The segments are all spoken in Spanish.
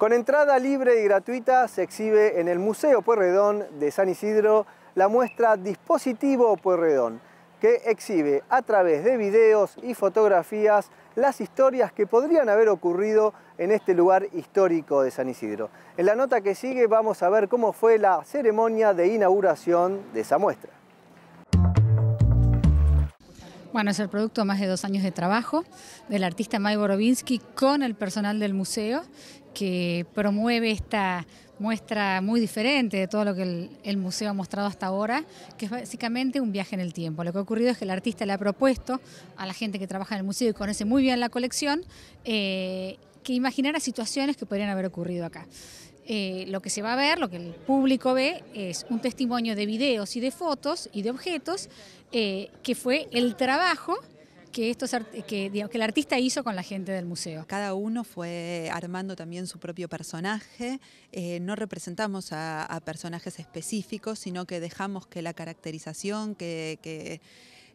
Con entrada libre y gratuita se exhibe en el Museo Pueyrredón de San Isidro la muestra Dispositivo Pueyrredón, que exhibe a través de videos y fotografías las historias que podrían haber ocurrido en este lugar histórico de San Isidro. En la nota que sigue vamos a ver cómo fue la ceremonia de inauguración de esa muestra. Bueno, es el producto de más de dos años de trabajo del artista May Borovinsky con el personal del museo que promueve esta muestra muy diferente de todo lo que el, museo ha mostrado hasta ahora, que es básicamente un viaje en el tiempo. Lo que ha ocurrido es que el artista le ha propuesto a la gente que trabaja en el museo y conoce muy bien la colección, eh, que imaginara situaciones que podrían haber ocurrido acá. Eh, lo que se va a ver, lo que el público ve, es un testimonio de videos y de fotos y de objetos, eh, que fue el trabajo que, estos, que, el artista hizo con la gente del museo. Cada uno fue armando también su propio personaje, eh, no representamos a, personajes específicos, sino que dejamos que la caracterización, que,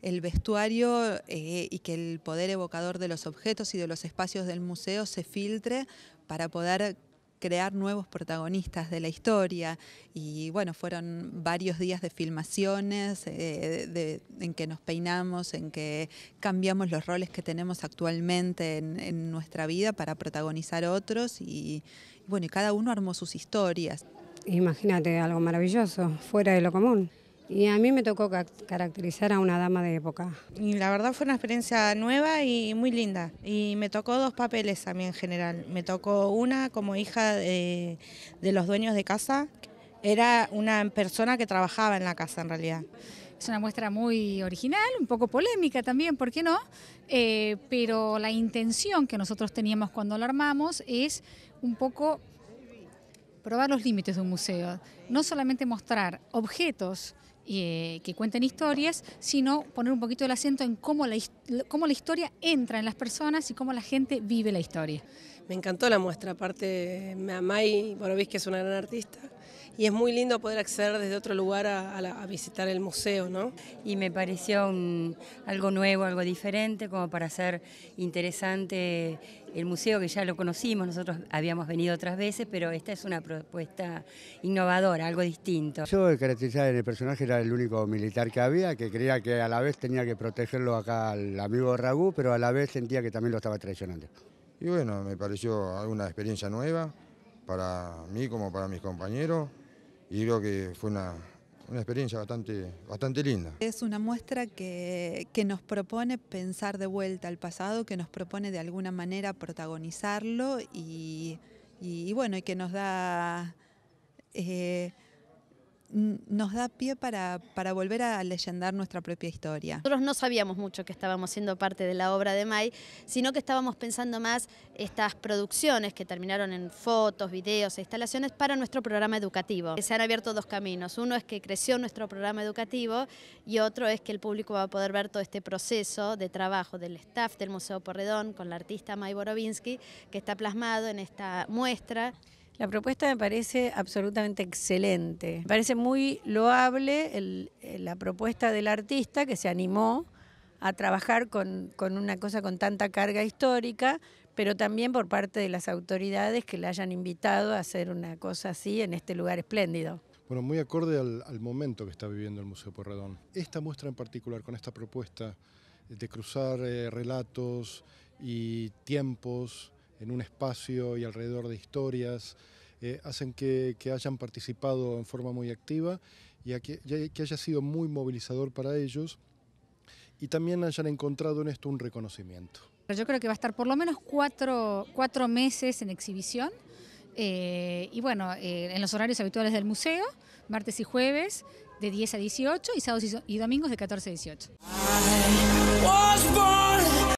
el vestuario y que el poder evocador de los objetos y de los espacios del museo se filtre para poder crear nuevos protagonistas de la historia y bueno, fueron varios días de filmaciones eh, en que nos peinamos, en que cambiamos los roles que tenemos actualmente en, nuestra vida para protagonizar otros y, bueno, y cada uno armó sus historias. Imagínate algo maravilloso, fuera de lo común. Y a mí me tocó caracterizar a una dama de época. Y la verdad fue una experiencia nueva y muy linda. Y me tocó dos papeles también, en general. Me tocó una como hija de, los dueños de casa. Era una persona que trabajaba en la casa en realidad. Es una muestra muy original, un poco polémica también, ¿por qué no? Eh, pero la intención que nosotros teníamos cuando la armamos es un poco probar los límites de un museo, no solamente mostrar objetos eh, que cuenten historias, sino poner un poquito el acento en cómo la, cómo la historia entra en las personas y cómo la gente vive la historia. Me encantó la muestra, aparte Mamay visto que es una gran artista, y es muy lindo poder acceder desde otro lugar a, visitar el museo, ¿no? Y me pareció algo nuevo, algo diferente, como para hacer interesante el museo que ya lo conocimos, nosotros habíamos venido otras veces, pero esta es una propuesta innovadora, algo distinto. Yo de caracterizar el personaje era el único militar que había, que creía que a la vez tenía que protegerlo acá al amigo Ragú, pero a la vez sentía que también lo estaba traicionando. Y bueno, me pareció una experiencia nueva para mí como para mis compañeros y creo que fue una, experiencia bastante, bastante linda. Es una muestra que, nos propone pensar de vuelta al pasado, que nos propone de alguna manera protagonizarlo y, bueno, y que nos da... Eh, nos da pie para, para, volver a leyendar nuestra propia historia. Nosotros no sabíamos mucho que estábamos siendo parte de la obra de May, sino que estábamos pensando más estas producciones que terminaron en fotos, videos e instalaciones para nuestro programa educativo. Se han abierto dos caminos, uno es que creció nuestro programa educativo y otro es que el público va a poder ver todo este proceso de trabajo del staff del Museo Porredón con la artista May Borovinsky que está plasmado en esta muestra. La propuesta me parece absolutamente excelente. Me parece muy loable eh, la propuesta del artista que se animó a trabajar con, una cosa con tanta carga histórica, pero también por parte de las autoridades que la hayan invitado a hacer una cosa así en este lugar espléndido. Bueno, muy acorde al, momento que está viviendo el Museo Porredón. Esta muestra en particular, con esta propuesta de cruzar eh, relatos y tiempos, en un espacio y alrededor de historias, eh, hacen que, hayan participado en forma muy activa y que, haya sido muy movilizador para ellos y también hayan encontrado en esto un reconocimiento. Yo creo que va a estar por lo menos cuatro, meses en exhibición. Eh, y bueno, eh, en los horarios habituales del museo, martes y jueves de 10 a 18 y sábados y domingos de 14 a 18.